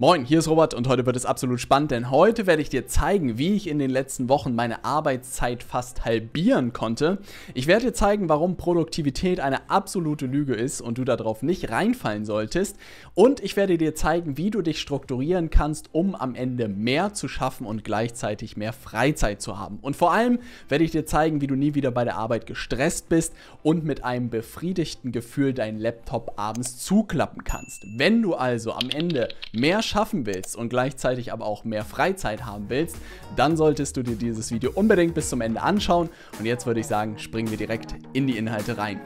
Moin, hier ist Robert und heute wird es absolut spannend, denn heute werde ich dir zeigen, wie ich in den letzten Wochen meine Arbeitszeit fast halbieren konnte. Ich werde dir zeigen, warum Produktivität eine absolute Lüge ist und du darauf nicht reinfallen solltest. Und ich werde dir zeigen, wie du dich strukturieren kannst, um am Ende mehr zu schaffen und gleichzeitig mehr Freizeit zu haben. Und vor allem werde ich dir zeigen, wie du nie wieder bei der Arbeit gestresst bist und mit einem befriedigten Gefühl deinen Laptop abends zuklappen kannst. Wenn du also am Ende mehr schaffen willst und gleichzeitig aber auch mehr Freizeit haben willst, dann solltest du dir dieses Video unbedingt bis zum Ende anschauen. Und jetzt würde ich sagen, springen wir direkt in die Inhalte rein.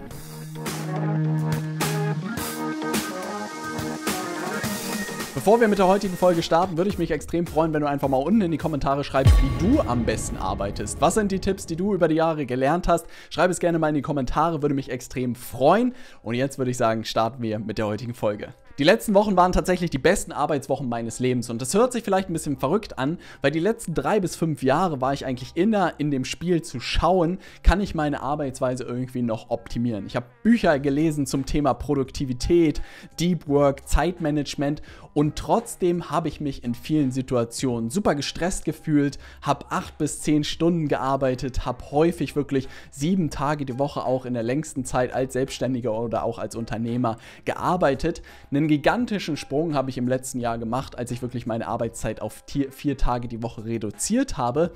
Bevor wir mit der heutigen Folge starten, würde ich mich extrem freuen, wenn du einfach mal unten in die Kommentare schreibst, wie du am besten arbeitest. Was sind die Tipps, die du über die Jahre gelernt hast? Schreib es gerne mal in die Kommentare, würde mich extrem freuen. Und jetzt würde ich sagen, starten wir mit der heutigen Folge. Die letzten Wochen waren tatsächlich die besten Arbeitswochen meines Lebens und das hört sich vielleicht ein bisschen verrückt an, weil die letzten drei bis fünf Jahre war ich eigentlich inner in dem Spiel zu schauen, kann ich meine Arbeitsweise irgendwie noch optimieren. Ich habe Bücher gelesen zum Thema Produktivität, Deep Work, Zeitmanagement und trotzdem habe ich mich in vielen Situationen super gestresst gefühlt, habe acht bis zehn Stunden gearbeitet, habe häufig wirklich sieben Tage die Woche auch in der längsten Zeit als Selbstständiger oder auch als Unternehmer gearbeitet. Eine einen gigantischen Sprung habe ich im letzten Jahr gemacht, als ich wirklich meine Arbeitszeit auf vier Tage die Woche reduziert habe.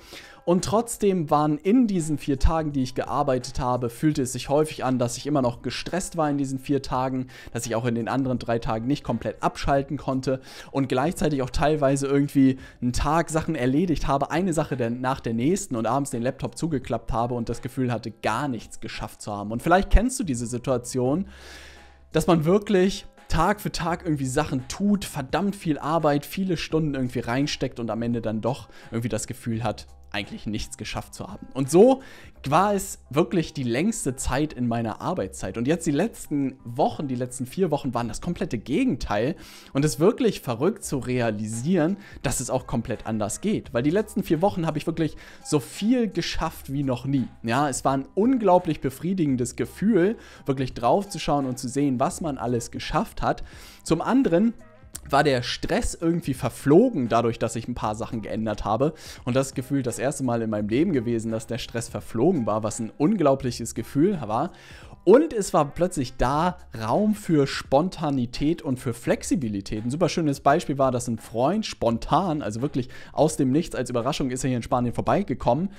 Und trotzdem waren in diesen vier Tagen, die ich gearbeitet habe, fühlte es sich häufig an, dass ich immer noch gestresst war in diesen vier Tagen, dass ich auch in den anderen drei Tagen nicht komplett abschalten konnte und gleichzeitig auch teilweise irgendwie einen Tag Sachen erledigt habe, eine Sache der, nach der nächsten und abends den Laptop zugeklappt habe und das Gefühl hatte, gar nichts geschafft zu haben. Und vielleicht kennst du diese Situation, dass man wirklich Tag für Tag irgendwie Sachen tut, verdammt viel Arbeit, viele Stunden irgendwie reinsteckt und am Ende dann doch irgendwie das Gefühl hat, eigentlich nichts geschafft zu haben. Und so war es wirklich die längste Zeit in meiner Arbeitszeit. Und jetzt die letzten Wochen, die letzten vier Wochen waren das komplette Gegenteil. Und es ist wirklich verrückt zu realisieren, dass es auch komplett anders geht. Weil die letzten vier Wochen habe ich wirklich so viel geschafft wie noch nie. Ja, es war ein unglaublich befriedigendes Gefühl, wirklich draufzuschauen und zu sehen, was man alles geschafft hat. Zum anderen war der Stress irgendwie verflogen dadurch, dass ich ein paar Sachen geändert habe. Und das Gefühl das erste Mal in meinem Leben gewesen, dass der Stress verflogen war, was ein unglaubliches Gefühl war. Und es war plötzlich da Raum für Spontanität und für Flexibilität. Ein super schönes Beispiel war, dass ein Freund spontan, also wirklich aus dem Nichts als Überraschung, ist er hier in Spanien vorbeigekommen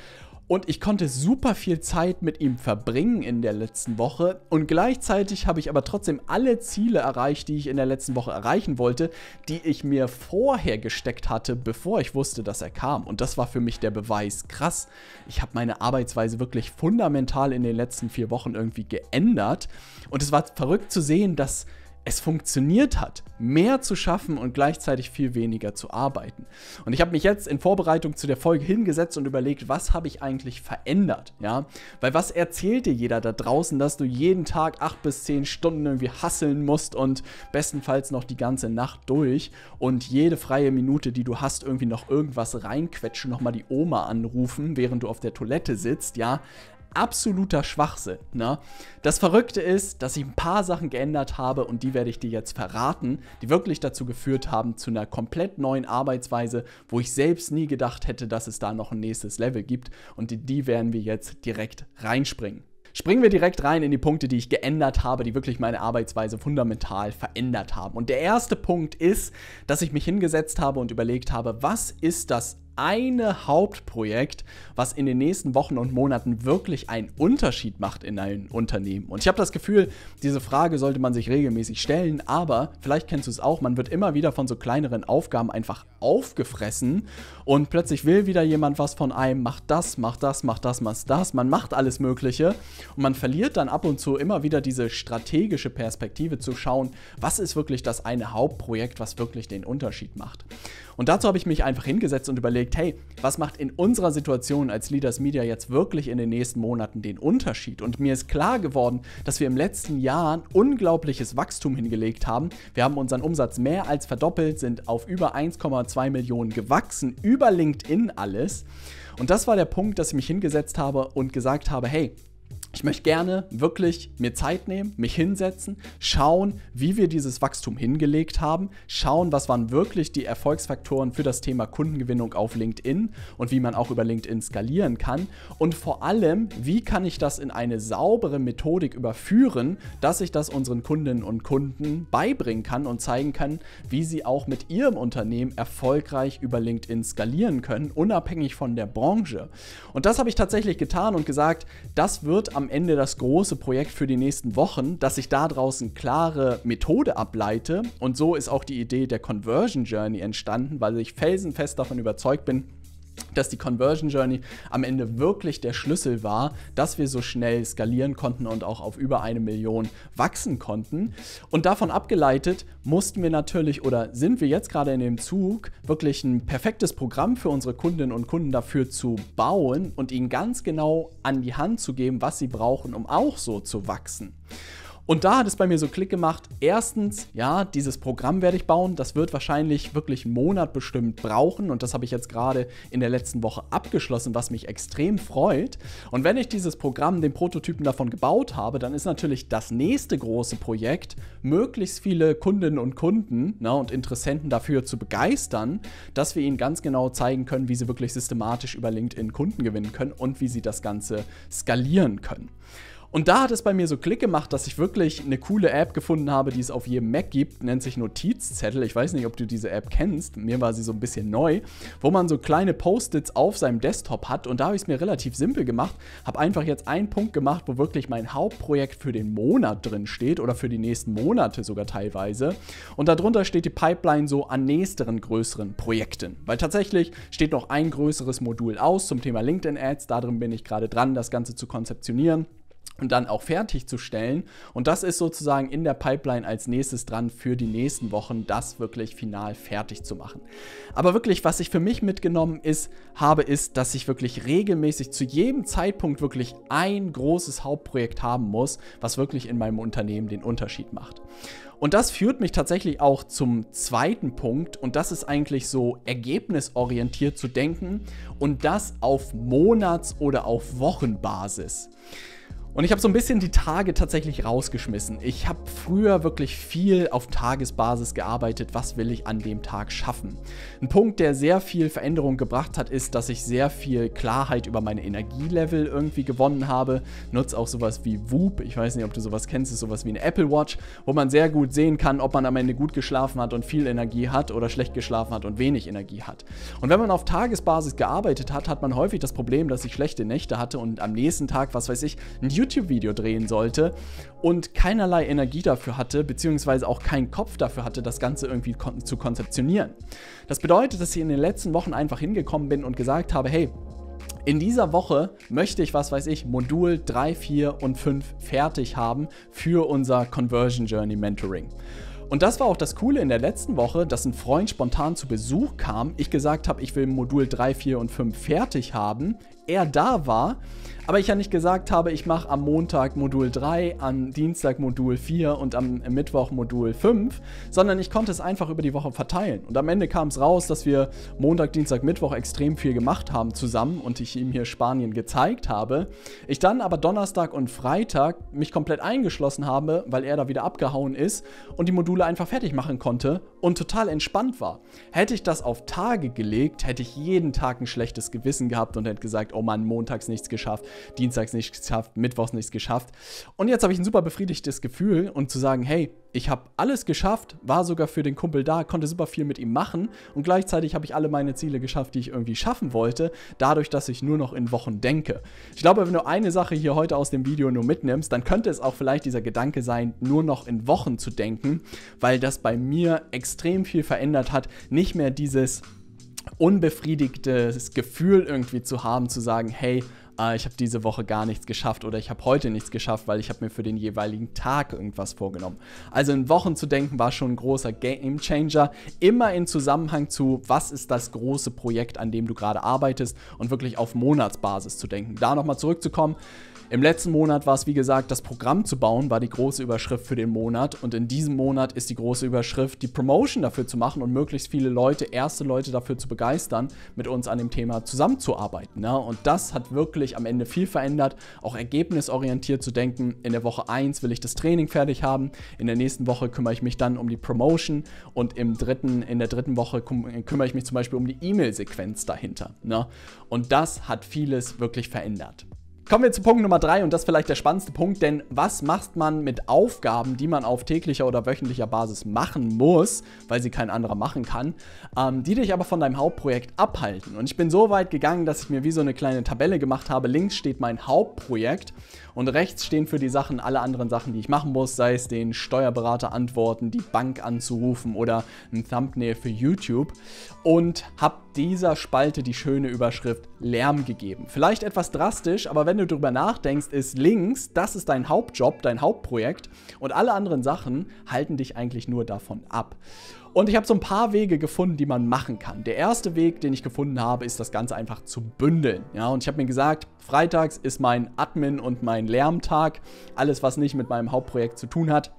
und ich konnte super viel Zeit mit ihm verbringen in der letzten Woche. Und gleichzeitig habe ich aber trotzdem alle Ziele erreicht, die ich in der letzten Woche erreichen wollte, die ich mir vorher gesteckt hatte, bevor ich wusste, dass er kam. Und das war für mich der Beweis. Krass, ich habe meine Arbeitsweise wirklich fundamental in den letzten vier Wochen irgendwie geändert. Und es war verrückt zu sehen, dass es funktioniert hat, mehr zu schaffen und gleichzeitig viel weniger zu arbeiten. Und ich habe mich jetzt in Vorbereitung zu der Folge hingesetzt und überlegt, was habe ich eigentlich verändert, ja? Weil was erzählt dir jeder da draußen, dass du jeden Tag acht bis zehn Stunden irgendwie hasseln musst und bestenfalls noch die ganze Nacht durch und jede freie Minute, die du hast, irgendwie noch irgendwas reinquetschen, nochmal die Oma anrufen, während du auf der Toilette sitzt, ja? absoluter Schwachsinn. Ne? Das Verrückte ist, dass ich ein paar Sachen geändert habe und die werde ich dir jetzt verraten, die wirklich dazu geführt haben zu einer komplett neuen Arbeitsweise, wo ich selbst nie gedacht hätte, dass es da noch ein nächstes Level gibt und in die werden wir jetzt direkt reinspringen. Springen wir direkt rein in die Punkte, die ich geändert habe, die wirklich meine Arbeitsweise fundamental verändert haben. Und der erste Punkt ist, dass ich mich hingesetzt habe und überlegt habe, was ist das eine Hauptprojekt, was in den nächsten Wochen und Monaten wirklich einen Unterschied macht in einem Unternehmen. Und ich habe das Gefühl, diese Frage sollte man sich regelmäßig stellen, aber vielleicht kennst du es auch, man wird immer wieder von so kleineren Aufgaben einfach aufgefressen und plötzlich will wieder jemand was von einem, macht das, macht das, macht das, macht das, man macht alles Mögliche und man verliert dann ab und zu immer wieder diese strategische Perspektive zu schauen, was ist wirklich das eine Hauptprojekt, was wirklich den Unterschied macht. Und dazu habe ich mich einfach hingesetzt und überlegt, hey, was macht in unserer Situation als Leaders Media jetzt wirklich in den nächsten Monaten den Unterschied? Und mir ist klar geworden, dass wir im letzten Jahr ein unglaubliches Wachstum hingelegt haben. Wir haben unseren Umsatz mehr als verdoppelt, sind auf über 1,2 Millionen gewachsen, über LinkedIn alles. Und das war der Punkt, dass ich mich hingesetzt habe und gesagt habe, hey, ich möchte gerne wirklich mir Zeit nehmen, mich hinsetzen, schauen, wie wir dieses Wachstum hingelegt haben, schauen, was waren wirklich die Erfolgsfaktoren für das Thema Kundengewinnung auf LinkedIn und wie man auch über LinkedIn skalieren kann und vor allem, wie kann ich das in eine saubere Methodik überführen, dass ich das unseren Kundinnen und Kunden beibringen kann und zeigen kann, wie sie auch mit ihrem Unternehmen erfolgreich über LinkedIn skalieren können, unabhängig von der Branche. Und das habe ich tatsächlich getan und gesagt, das wird am Ende das große Projekt für die nächsten Wochen, dass ich da draußen klare Methode ableite. Und so ist auch die Idee der Conversion Journey entstanden, weil ich felsenfest davon überzeugt bin, dass die Conversion Journey am Ende wirklich der Schlüssel war, dass wir so schnell skalieren konnten und auch auf über eine Million wachsen konnten. Und davon abgeleitet mussten wir natürlich oder sind wir jetzt gerade in dem Zug, wirklich ein perfektes Programm für unsere Kundinnen und Kunden dafür zu bauen und ihnen ganz genau an die Hand zu geben, was sie brauchen, um auch so zu wachsen. Und da hat es bei mir so Klick gemacht. Erstens, ja, dieses Programm werde ich bauen. Das wird wahrscheinlich wirklich einen Monat bestimmt brauchen. Und das habe ich jetzt gerade in der letzten Woche abgeschlossen, was mich extrem freut. Und wenn ich dieses Programm, den Prototypen davon gebaut habe, dann ist natürlich das nächste große Projekt, möglichst viele Kundinnen und Kunden ne, und Interessenten dafür zu begeistern, dass wir ihnen ganz genau zeigen können, wie sie wirklich systematisch über LinkedIn Kunden gewinnen können und wie sie das Ganze skalieren können. Und da hat es bei mir so Klick gemacht, dass ich wirklich eine coole App gefunden habe, die es auf jedem Mac gibt, nennt sich Notizzettel. Ich weiß nicht, ob du diese App kennst, mir war sie so ein bisschen neu, wo man so kleine Post-its auf seinem Desktop hat und da habe ich es mir relativ simpel gemacht, habe einfach jetzt einen Punkt gemacht, wo wirklich mein Hauptprojekt für den Monat drin steht oder für die nächsten Monate sogar teilweise und darunter steht die Pipeline so an nächsteren größeren Projekten, weil tatsächlich steht noch ein größeres Modul aus zum Thema LinkedIn Ads, darin bin ich gerade dran, das Ganze zu konzeptionieren und dann auch fertigzustellen. Und das ist sozusagen in der Pipeline als nächstes dran für die nächsten Wochen, das wirklich final fertig zu machen. Aber wirklich, was ich für mich mitgenommen ist, habe, ist, dass ich wirklich regelmäßig zu jedem Zeitpunkt wirklich ein großes Hauptprojekt haben muss, was wirklich in meinem Unternehmen den Unterschied macht. Und das führt mich tatsächlich auch zum zweiten Punkt und das ist eigentlich so ergebnisorientiert zu denken und das auf Monats- oder auf Wochenbasis. Und ich habe so ein bisschen die Tage tatsächlich rausgeschmissen. Ich habe früher wirklich viel auf Tagesbasis gearbeitet, was will ich an dem Tag schaffen. Ein Punkt, der sehr viel Veränderung gebracht hat, ist, dass ich sehr viel Klarheit über meine Energielevel irgendwie gewonnen habe. Nutze auch sowas wie Whoop, ich weiß nicht, ob du sowas kennst, ist sowas wie eine Apple Watch, wo man sehr gut sehen kann, ob man am Ende gut geschlafen hat und viel Energie hat oder schlecht geschlafen hat und wenig Energie hat. Und wenn man auf Tagesbasis gearbeitet hat, hat man häufig das Problem, dass ich schlechte Nächte hatte und am nächsten Tag, was weiß ich, ein YouTube YouTube-Video drehen sollte und keinerlei Energie dafür hatte, beziehungsweise auch keinen Kopf dafür hatte, das Ganze irgendwie kon zu konzeptionieren. Das bedeutet, dass ich in den letzten Wochen einfach hingekommen bin und gesagt habe, hey, in dieser Woche möchte ich, was weiß ich, Modul 3, 4 und 5 fertig haben für unser Conversion Journey Mentoring. Und das war auch das Coole in der letzten Woche, dass ein Freund spontan zu Besuch kam, ich gesagt habe, ich will Modul 3, 4 und 5 fertig haben, er da war, aber ich ja nicht gesagt habe, ich mache am Montag Modul 3, am Dienstag Modul 4 und am Mittwoch Modul 5, sondern ich konnte es einfach über die Woche verteilen. Und am Ende kam es raus, dass wir Montag, Dienstag, Mittwoch extrem viel gemacht haben zusammen und ich ihm hier Spanien gezeigt habe. Ich dann aber Donnerstag und Freitag mich komplett eingeschlossen habe, weil er da wieder abgehauen ist und die Module einfach fertig machen konnte und total entspannt war. Hätte ich das auf Tage gelegt, hätte ich jeden Tag ein schlechtes Gewissen gehabt und hätte gesagt, oh Mann, montags nichts geschafft, dienstags nicht geschafft, mittwochs nichts geschafft. Und jetzt habe ich ein super befriedigtes Gefühl und zu sagen, hey, ich habe alles geschafft, war sogar für den Kumpel da, konnte super viel mit ihm machen und gleichzeitig habe ich alle meine Ziele geschafft, die ich irgendwie schaffen wollte, dadurch, dass ich nur noch in Wochen denke. Ich glaube, wenn du eine Sache hier heute aus dem Video nur mitnimmst, dann könnte es auch vielleicht dieser Gedanke sein, nur noch in Wochen zu denken, weil das bei mir extrem viel verändert hat, nicht mehr dieses unbefriedigtes Gefühl irgendwie zu haben, zu sagen, hey, äh, ich habe diese Woche gar nichts geschafft oder ich habe heute nichts geschafft, weil ich habe mir für den jeweiligen Tag irgendwas vorgenommen. Also in Wochen zu denken war schon ein großer Gamechanger, immer in Zusammenhang zu, was ist das große Projekt, an dem du gerade arbeitest und wirklich auf Monatsbasis zu denken. Da nochmal zurückzukommen. Im letzten Monat war es, wie gesagt, das Programm zu bauen, war die große Überschrift für den Monat. Und in diesem Monat ist die große Überschrift, die Promotion dafür zu machen und möglichst viele Leute, erste Leute dafür zu begeistern, mit uns an dem Thema zusammenzuarbeiten. Ne? Und das hat wirklich am Ende viel verändert, auch ergebnisorientiert zu denken. In der Woche 1 will ich das Training fertig haben, in der nächsten Woche kümmere ich mich dann um die Promotion und im dritten, in der dritten Woche kümmere ich mich zum Beispiel um die E-Mail-Sequenz dahinter. Ne? Und das hat vieles wirklich verändert. Kommen wir zu Punkt Nummer drei und das ist vielleicht der spannendste Punkt, denn was macht man mit Aufgaben, die man auf täglicher oder wöchentlicher Basis machen muss, weil sie kein anderer machen kann, ähm, die dich aber von deinem Hauptprojekt abhalten? Und ich bin so weit gegangen, dass ich mir wie so eine kleine Tabelle gemacht habe. Links steht mein Hauptprojekt und rechts stehen für die Sachen alle anderen Sachen, die ich machen muss, sei es den Steuerberater antworten, die Bank anzurufen oder ein Thumbnail für YouTube und habe dieser Spalte die schöne Überschrift Lärm gegeben. Vielleicht etwas drastisch, aber wenn du darüber nachdenkst, ist links, das ist dein Hauptjob, dein Hauptprojekt und alle anderen Sachen halten dich eigentlich nur davon ab. Und ich habe so ein paar Wege gefunden, die man machen kann. Der erste Weg, den ich gefunden habe, ist das Ganze einfach zu bündeln. Ja, und ich habe mir gesagt, freitags ist mein Admin und mein Lärmtag. Alles, was nicht mit meinem Hauptprojekt zu tun hat,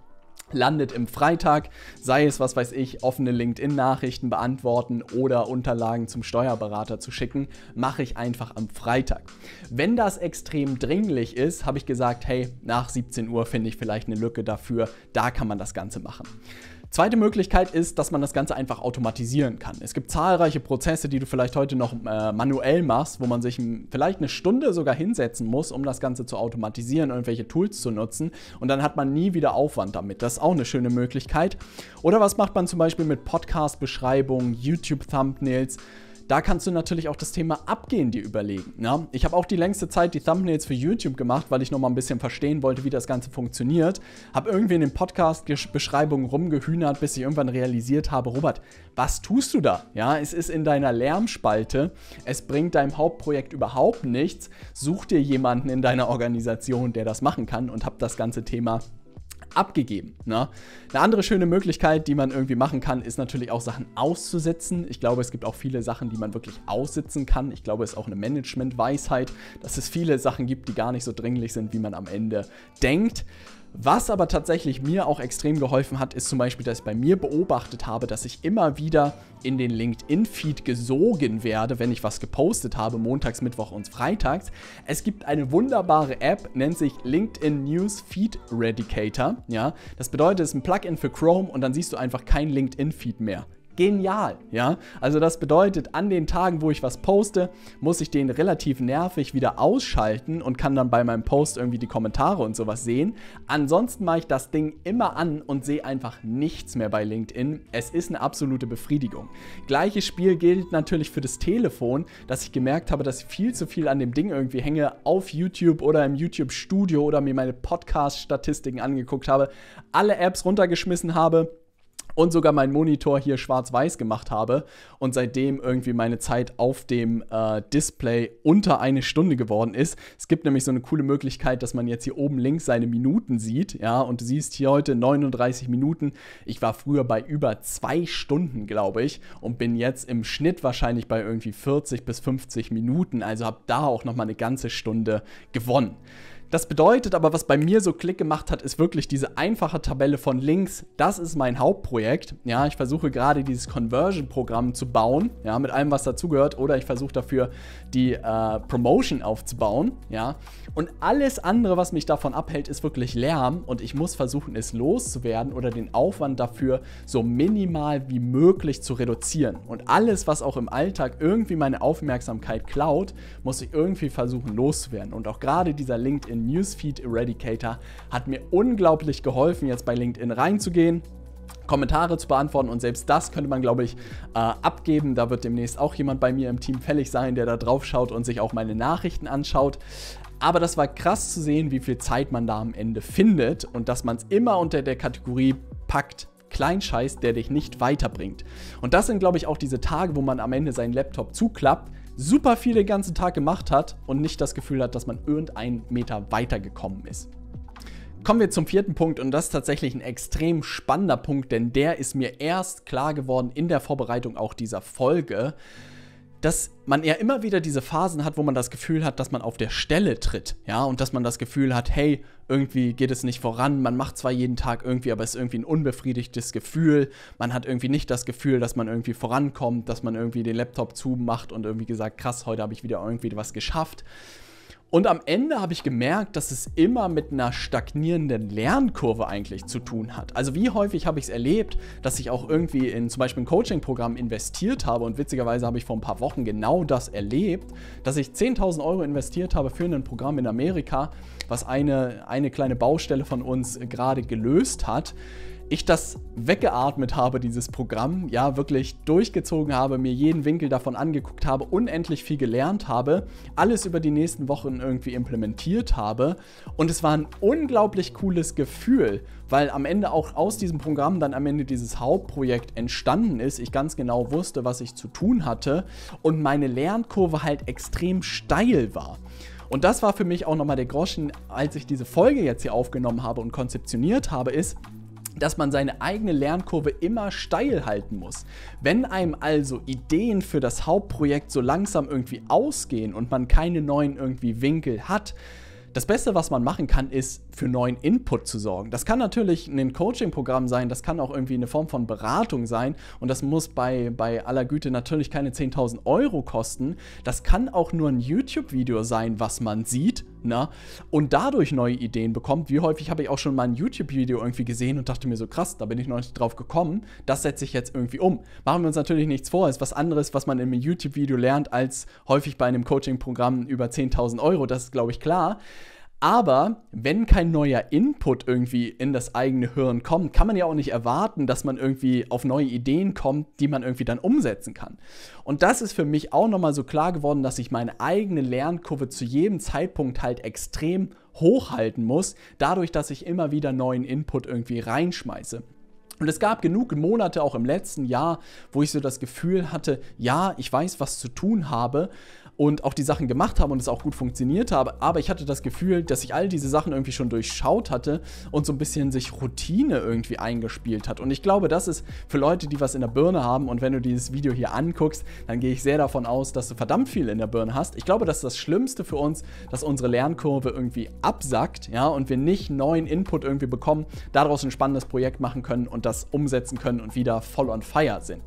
landet im Freitag, sei es, was weiß ich, offene LinkedIn-Nachrichten beantworten oder Unterlagen zum Steuerberater zu schicken, mache ich einfach am Freitag. Wenn das extrem dringlich ist, habe ich gesagt, hey, nach 17 Uhr finde ich vielleicht eine Lücke dafür, da kann man das Ganze machen. Zweite Möglichkeit ist, dass man das Ganze einfach automatisieren kann. Es gibt zahlreiche Prozesse, die du vielleicht heute noch äh, manuell machst, wo man sich vielleicht eine Stunde sogar hinsetzen muss, um das Ganze zu automatisieren, irgendwelche Tools zu nutzen. Und dann hat man nie wieder Aufwand damit. Das ist auch eine schöne Möglichkeit. Oder was macht man zum Beispiel mit Podcast-Beschreibungen, YouTube-Thumbnails? da kannst du natürlich auch das Thema Abgehen dir überlegen. Ja? Ne? Ich habe auch die längste Zeit die Thumbnails für YouTube gemacht, weil ich nochmal ein bisschen verstehen wollte, wie das Ganze funktioniert. Habe irgendwie in den Podcast-Beschreibungen rumgehühnert, bis ich irgendwann realisiert habe, Robert, was tust du da? Ja, es ist in deiner Lärmspalte, es bringt deinem Hauptprojekt überhaupt nichts. Such dir jemanden in deiner Organisation, der das machen kann und habe das ganze Thema abgegeben. Ne? Eine andere schöne Möglichkeit, die man irgendwie machen kann, ist natürlich auch Sachen auszusetzen. Ich glaube, es gibt auch viele Sachen, die man wirklich aussitzen kann. Ich glaube, es ist auch eine Management-Weisheit, dass es viele Sachen gibt, die gar nicht so dringlich sind, wie man am Ende denkt. Was aber tatsächlich mir auch extrem geholfen hat, ist zum Beispiel, dass ich bei mir beobachtet habe, dass ich immer wieder in den LinkedIn-Feed gesogen werde, wenn ich was gepostet habe, montags, Mittwoch und freitags. Es gibt eine wunderbare App, nennt sich LinkedIn News Feed Radicator. Ja, das bedeutet, es ist ein Plugin für Chrome und dann siehst du einfach kein LinkedIn-Feed mehr genial, ja. Also das bedeutet, an den Tagen, wo ich was poste, muss ich den relativ nervig wieder ausschalten und kann dann bei meinem Post irgendwie die Kommentare und sowas sehen. Ansonsten mache ich das Ding immer an und sehe einfach nichts mehr bei LinkedIn. Es ist eine absolute Befriedigung. Gleiches Spiel gilt natürlich für das Telefon, dass ich gemerkt habe, dass ich viel zu viel an dem Ding irgendwie hänge, auf YouTube oder im YouTube Studio oder mir meine Podcast-Statistiken angeguckt habe, alle Apps runtergeschmissen habe und sogar meinen Monitor hier schwarz-weiß gemacht habe und seitdem irgendwie meine Zeit auf dem äh, Display unter eine Stunde geworden ist. Es gibt nämlich so eine coole Möglichkeit, dass man jetzt hier oben links seine Minuten sieht, ja, und du siehst hier heute 39 Minuten. Ich war früher bei über zwei Stunden, glaube ich, und bin jetzt im Schnitt wahrscheinlich bei irgendwie 40 bis 50 Minuten, also habe da auch nochmal eine ganze Stunde gewonnen. Das bedeutet aber, was bei mir so Klick gemacht hat, ist wirklich diese einfache Tabelle von links. Das ist mein Hauptprojekt. Ja, ich versuche gerade dieses Conversion-Programm zu bauen, ja, mit allem, was dazugehört. Oder ich versuche dafür die äh, Promotion aufzubauen, ja. Und alles andere, was mich davon abhält, ist wirklich Lärm und ich muss versuchen, es loszuwerden oder den Aufwand dafür so minimal wie möglich zu reduzieren. Und alles, was auch im Alltag irgendwie meine Aufmerksamkeit klaut, muss ich irgendwie versuchen loszuwerden. Und auch gerade dieser LinkedIn Newsfeed Eradicator hat mir unglaublich geholfen, jetzt bei LinkedIn reinzugehen. Kommentare zu beantworten und selbst das könnte man, glaube ich, äh, abgeben. Da wird demnächst auch jemand bei mir im Team fällig sein, der da drauf schaut und sich auch meine Nachrichten anschaut. Aber das war krass zu sehen, wie viel Zeit man da am Ende findet und dass man es immer unter der Kategorie packt, Kleinscheiß, der dich nicht weiterbringt. Und das sind, glaube ich, auch diese Tage, wo man am Ende seinen Laptop zuklappt super viel den ganzen Tag gemacht hat und nicht das Gefühl hat, dass man irgendeinen Meter weitergekommen ist. Kommen wir zum vierten Punkt und das ist tatsächlich ein extrem spannender Punkt, denn der ist mir erst klar geworden in der Vorbereitung auch dieser Folge, dass man ja immer wieder diese Phasen hat, wo man das Gefühl hat, dass man auf der Stelle tritt, ja, und dass man das Gefühl hat, hey, irgendwie geht es nicht voran. Man macht zwar jeden Tag irgendwie, aber es ist irgendwie ein unbefriedigtes Gefühl. Man hat irgendwie nicht das Gefühl, dass man irgendwie vorankommt, dass man irgendwie den Laptop zumacht und irgendwie gesagt, krass, heute habe ich wieder irgendwie was geschafft. Und am Ende habe ich gemerkt, dass es immer mit einer stagnierenden Lernkurve eigentlich zu tun hat. Also wie häufig habe ich es erlebt, dass ich auch irgendwie in zum Beispiel ein Coaching-Programm investiert habe und witzigerweise habe ich vor ein paar Wochen genau das erlebt, dass ich 10.000 Euro investiert habe für ein Programm in Amerika, was eine, eine kleine Baustelle von uns gerade gelöst hat ich das weggeatmet habe, dieses Programm, ja, wirklich durchgezogen habe, mir jeden Winkel davon angeguckt habe, unendlich viel gelernt habe, alles über die nächsten Wochen irgendwie implementiert habe. Und es war ein unglaublich cooles Gefühl, weil am Ende auch aus diesem Programm dann am Ende dieses Hauptprojekt entstanden ist. Ich ganz genau wusste, was ich zu tun hatte und meine Lernkurve halt extrem steil war. Und das war für mich auch nochmal der Groschen, als ich diese Folge jetzt hier aufgenommen habe und konzeptioniert habe, ist, dass man seine eigene Lernkurve immer steil halten muss. Wenn einem also Ideen für das Hauptprojekt so langsam irgendwie ausgehen und man keine neuen irgendwie Winkel hat, das Beste, was man machen kann, ist für neuen Input zu sorgen. Das kann natürlich ein Coaching-Programm sein, das kann auch irgendwie eine Form von Beratung sein und das muss bei, bei aller Güte natürlich keine 10.000 Euro kosten. Das kann auch nur ein YouTube-Video sein, was man sieht na? Ne, und dadurch neue Ideen bekommt. Wie häufig habe ich auch schon mal ein YouTube-Video irgendwie gesehen und dachte mir so, krass, da bin ich noch nicht drauf gekommen, das setze ich jetzt irgendwie um. Machen wir uns natürlich nichts vor, ist was anderes, was man im YouTube-Video lernt, als häufig bei einem Coaching-Programm über 10.000 Euro, das ist, glaube ich, klar. Aber wenn kein neuer Input irgendwie in das eigene Hirn kommt, kann man ja auch nicht erwarten, dass man irgendwie auf neue Ideen kommt, die man irgendwie dann umsetzen kann. Und das ist für mich auch nochmal so klar geworden, dass ich meine eigene Lernkurve zu jedem Zeitpunkt halt extrem hochhalten muss, dadurch, dass ich immer wieder neuen Input irgendwie reinschmeiße. Und es gab genug Monate auch im letzten Jahr, wo ich so das Gefühl hatte, ja, ich weiß, was zu tun habe, und auch die Sachen gemacht haben und es auch gut funktioniert habe, aber ich hatte das Gefühl, dass ich all diese Sachen irgendwie schon durchschaut hatte und so ein bisschen sich Routine irgendwie eingespielt hat. Und ich glaube, das ist für Leute, die was in der Birne haben und wenn du dieses Video hier anguckst, dann gehe ich sehr davon aus, dass du verdammt viel in der Birne hast. Ich glaube, das ist das Schlimmste für uns, dass unsere Lernkurve irgendwie absackt, ja, und wir nicht neuen Input irgendwie bekommen, daraus ein spannendes Projekt machen können und das umsetzen können und wieder voll on fire sind.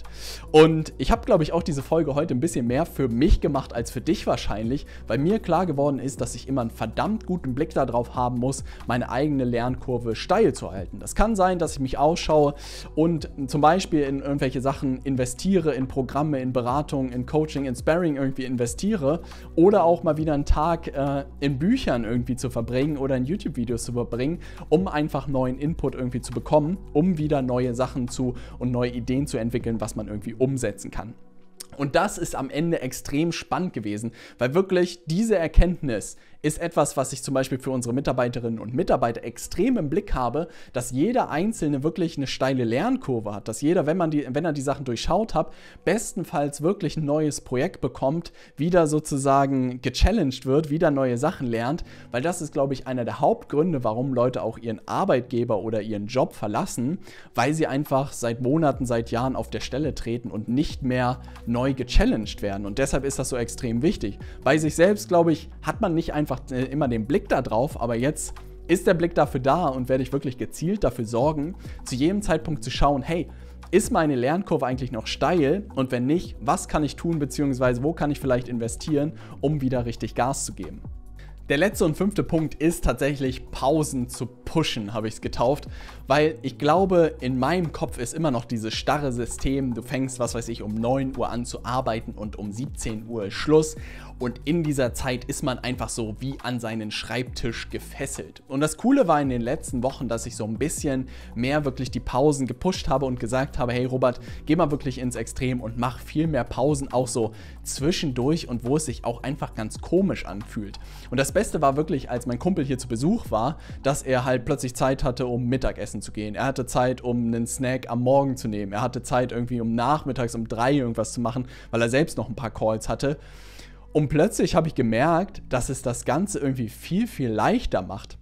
Und ich habe, glaube ich, auch diese Folge heute ein bisschen mehr für mich gemacht als für für dich wahrscheinlich, weil mir klar geworden ist, dass ich immer einen verdammt guten Blick darauf haben muss, meine eigene Lernkurve steil zu halten. Das kann sein, dass ich mich ausschaue und zum Beispiel in irgendwelche Sachen investiere, in Programme, in Beratung, in Coaching, in Sparing irgendwie investiere oder auch mal wieder einen Tag äh, in Büchern irgendwie zu verbringen oder in YouTube-Videos zu verbringen, um einfach neuen Input irgendwie zu bekommen, um wieder neue Sachen zu und neue Ideen zu entwickeln, was man irgendwie umsetzen kann. Und das ist am Ende extrem spannend gewesen, weil wirklich diese Erkenntnis, ist etwas, was ich zum Beispiel für unsere Mitarbeiterinnen und Mitarbeiter extrem im Blick habe, dass jeder Einzelne wirklich eine steile Lernkurve hat, dass jeder, wenn, man die, wenn er die Sachen durchschaut hat, bestenfalls wirklich ein neues Projekt bekommt, wieder sozusagen gechallenged wird, wieder neue Sachen lernt, weil das ist, glaube ich, einer der Hauptgründe, warum Leute auch ihren Arbeitgeber oder ihren Job verlassen, weil sie einfach seit Monaten, seit Jahren auf der Stelle treten und nicht mehr neu gechallenged werden. Und deshalb ist das so extrem wichtig. Bei sich selbst, glaube ich, hat man nicht einfach einfach äh, immer den Blick da drauf, aber jetzt ist der Blick dafür da und werde ich wirklich gezielt dafür sorgen, zu jedem Zeitpunkt zu schauen, hey, ist meine Lernkurve eigentlich noch steil und wenn nicht, was kann ich tun bzw. wo kann ich vielleicht investieren, um wieder richtig Gas zu geben. Der letzte und fünfte Punkt ist tatsächlich Pausen zu pushen, habe ich es getauft, weil ich glaube, in meinem Kopf ist immer noch dieses starre System, du fängst, was weiß ich, um 9 Uhr an zu arbeiten und um 17 Uhr Schluss und in dieser Zeit ist man einfach so wie an seinen Schreibtisch gefesselt. Und das Coole war in den letzten Wochen, dass ich so ein bisschen mehr wirklich die Pausen gepusht habe und gesagt habe, hey Robert, geh mal wirklich ins Extrem und mach viel mehr Pausen auch so zwischendurch und wo es sich auch einfach ganz komisch anfühlt. Und das Beste war wirklich, als mein Kumpel hier zu Besuch war, dass er halt plötzlich Zeit hatte, um Mittagessen zu gehen. Er hatte Zeit, um einen Snack am Morgen zu nehmen. Er hatte Zeit irgendwie um nachmittags um drei irgendwas zu machen, weil er selbst noch ein paar Calls hatte. Und plötzlich habe ich gemerkt, dass es das Ganze irgendwie viel, viel leichter macht.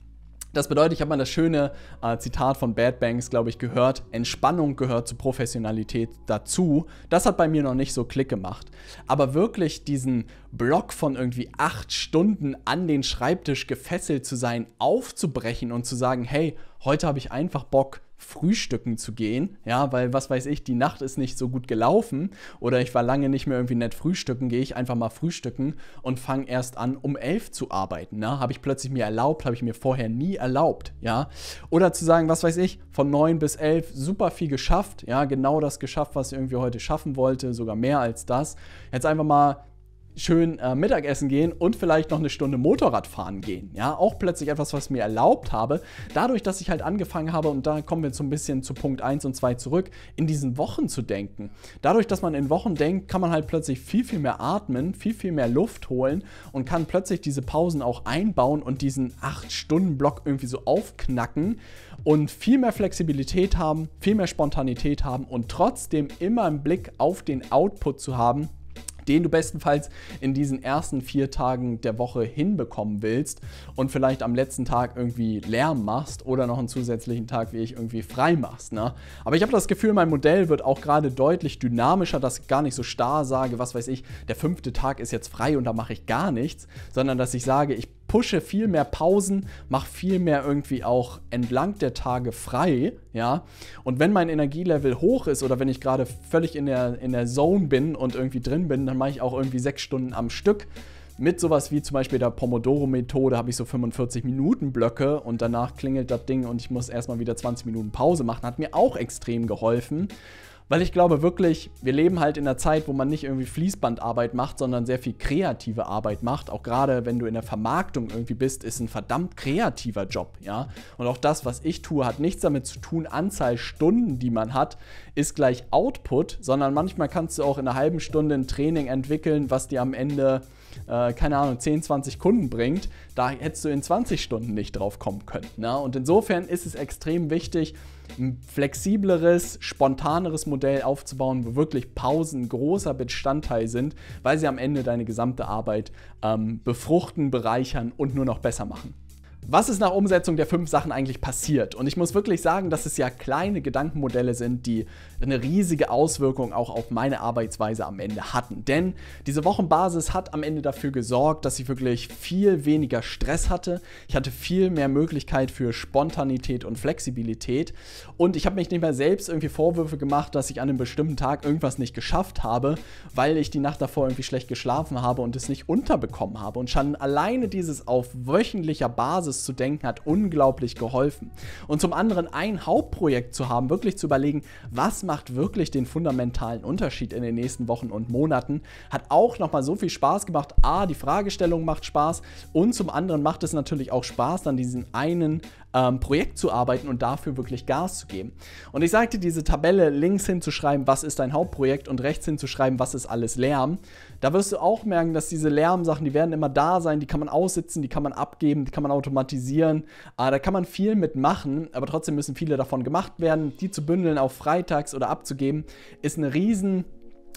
Das bedeutet, ich habe mal das schöne äh, Zitat von Bad Banks, glaube ich, gehört. Entspannung gehört zu Professionalität dazu. Das hat bei mir noch nicht so Klick gemacht. Aber wirklich diesen Block von irgendwie acht Stunden an den Schreibtisch gefesselt zu sein, aufzubrechen und zu sagen, hey, heute habe ich einfach Bock, frühstücken zu gehen, ja, weil was weiß ich, die Nacht ist nicht so gut gelaufen oder ich war lange nicht mehr irgendwie nett frühstücken, gehe ich einfach mal frühstücken und fange erst an, um elf zu arbeiten, ne? Habe ich plötzlich mir erlaubt, habe ich mir vorher nie erlaubt, ja? Oder zu sagen, was weiß ich, von neun bis elf super viel geschafft, ja, genau das geschafft, was ich irgendwie heute schaffen wollte, sogar mehr als das. Jetzt einfach mal schön äh, Mittagessen gehen und vielleicht noch eine Stunde Motorrad fahren gehen. Ja, auch plötzlich etwas, was mir erlaubt habe. Dadurch, dass ich halt angefangen habe, und da kommen wir so ein bisschen zu Punkt 1 und 2 zurück, in diesen Wochen zu denken. Dadurch, dass man in Wochen denkt, kann man halt plötzlich viel, viel mehr atmen, viel, viel mehr Luft holen und kann plötzlich diese Pausen auch einbauen und diesen 8-Stunden-Block irgendwie so aufknacken und viel mehr Flexibilität haben, viel mehr Spontanität haben und trotzdem immer einen Blick auf den Output zu haben, den du bestenfalls in diesen ersten vier Tagen der Woche hinbekommen willst und vielleicht am letzten Tag irgendwie Lärm machst oder noch einen zusätzlichen Tag wie ich irgendwie frei machst. Ne? Aber ich habe das Gefühl, mein Modell wird auch gerade deutlich dynamischer, dass ich gar nicht so starr sage, was weiß ich, der fünfte Tag ist jetzt frei und da mache ich gar nichts, sondern dass ich sage, ich pushe viel mehr Pausen, mache viel mehr irgendwie auch entlang der Tage frei, ja. Und wenn mein Energielevel hoch ist oder wenn ich gerade völlig in der, in der Zone bin und irgendwie drin bin, dann mache ich auch irgendwie sechs Stunden am Stück. Mit sowas wie zum Beispiel der Pomodoro-Methode habe ich so 45-Minuten-Blöcke und danach klingelt das Ding und ich muss erstmal wieder 20 Minuten Pause machen. Hat mir auch extrem geholfen. Weil ich glaube wirklich, wir leben halt in einer Zeit, wo man nicht irgendwie Fließbandarbeit macht, sondern sehr viel kreative Arbeit macht. Auch gerade wenn du in der Vermarktung irgendwie bist, ist ein verdammt kreativer Job, ja. Und auch das, was ich tue, hat nichts damit zu tun, Anzahl Stunden, die man hat, ist gleich Output, sondern manchmal kannst du auch in einer halben Stunde ein Training entwickeln, was dir am Ende äh, keine Ahnung, 10, 20 Kunden bringt, da hättest du in 20 Stunden nicht drauf kommen können. Ne? Und insofern ist es extrem wichtig, ein flexibleres, spontaneres Modell aufzubauen, wo wirklich Pausen großer Bestandteil sind, weil sie am Ende deine gesamte Arbeit ähm, befruchten, bereichern und nur noch besser machen was ist nach Umsetzung der fünf Sachen eigentlich passiert? Und ich muss wirklich sagen, dass es ja kleine Gedankenmodelle sind, die eine riesige Auswirkung auch auf meine Arbeitsweise am Ende hatten. Denn diese Wochenbasis hat am Ende dafür gesorgt, dass ich wirklich viel weniger Stress hatte. Ich hatte viel mehr Möglichkeit für Spontanität und Flexibilität. Und ich habe mich nicht mehr selbst irgendwie Vorwürfe gemacht, dass ich an einem bestimmten Tag irgendwas nicht geschafft habe, weil ich die Nacht davor irgendwie schlecht geschlafen habe und es nicht unterbekommen habe. Und schon alleine dieses auf wöchentlicher Basis Basis zu denken, hat unglaublich geholfen. Und zum anderen ein Hauptprojekt zu haben, wirklich zu überlegen, was macht wirklich den fundamentalen Unterschied in den nächsten Wochen und Monaten, hat auch nochmal so viel Spaß gemacht. A, die Fragestellung macht Spaß und zum anderen macht es natürlich auch Spaß, dann diesen einen ähm, Projekt zu arbeiten und dafür wirklich Gas zu geben. Und ich sagte, diese Tabelle links hinzuschreiben, was ist dein Hauptprojekt und rechts hinzuschreiben, was ist alles Lärm. Da wirst du auch merken, dass diese Lärmsachen, die werden immer da sein, die kann man aussitzen, die kann man abgeben, die kann man automatisieren. Aber ah, da kann man viel mitmachen, aber trotzdem müssen viele davon gemacht werden. Die zu bündeln auf freitags oder abzugeben, ist eine riesen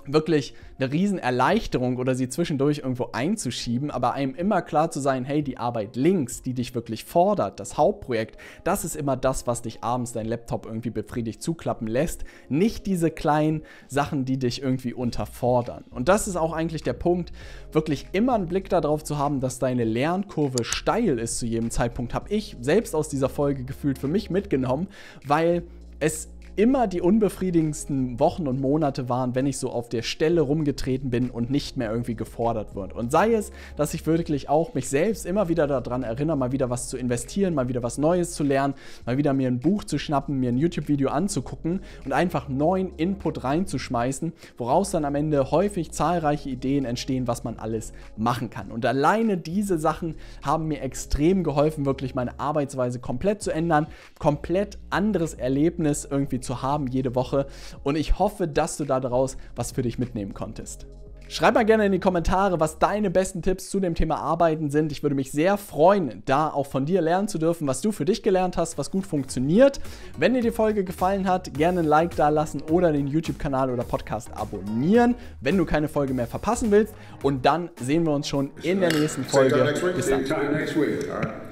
wirklich eine riesen Erleichterung oder sie zwischendurch irgendwo einzuschieben, aber einem immer klar zu sein, hey, die Arbeit links, die dich wirklich fordert, das Hauptprojekt, das ist immer das, was dich abends dein Laptop irgendwie befriedigt zuklappen lässt, nicht diese kleinen Sachen, die dich irgendwie unterfordern. Und das ist auch eigentlich der Punkt, wirklich immer einen Blick darauf zu haben, dass deine Lernkurve steil ist zu jedem Zeitpunkt, habe ich selbst aus dieser Folge gefühlt für mich mitgenommen, weil es immer die unbefriedigendsten Wochen und Monate waren, wenn ich so auf der Stelle rumgetreten bin und nicht mehr irgendwie gefordert wird. Und sei es, dass ich wirklich auch mich selbst immer wieder daran erinnere, mal wieder was zu investieren, mal wieder was Neues zu lernen, mal wieder mir ein Buch zu schnappen, mir ein YouTube-Video anzugucken und einfach neuen Input reinzuschmeißen, woraus dann am Ende häufig zahlreiche Ideen entstehen, was man alles machen kann. Und alleine diese Sachen haben mir extrem geholfen, wirklich meine Arbeitsweise komplett zu ändern, komplett anderes Erlebnis irgendwie zu haben jede Woche. Und ich hoffe, dass du daraus was für dich mitnehmen konntest. Schreib mal gerne in die Kommentare, was deine besten Tipps zu dem Thema Arbeiten sind. Ich würde mich sehr freuen, da auch von dir lernen zu dürfen, was du für dich gelernt hast, was gut funktioniert. Wenn dir die Folge gefallen hat, gerne ein Like da lassen oder den YouTube-Kanal oder Podcast abonnieren, wenn du keine Folge mehr verpassen willst. Und dann sehen wir uns schon in der nächsten Folge. Bis dann.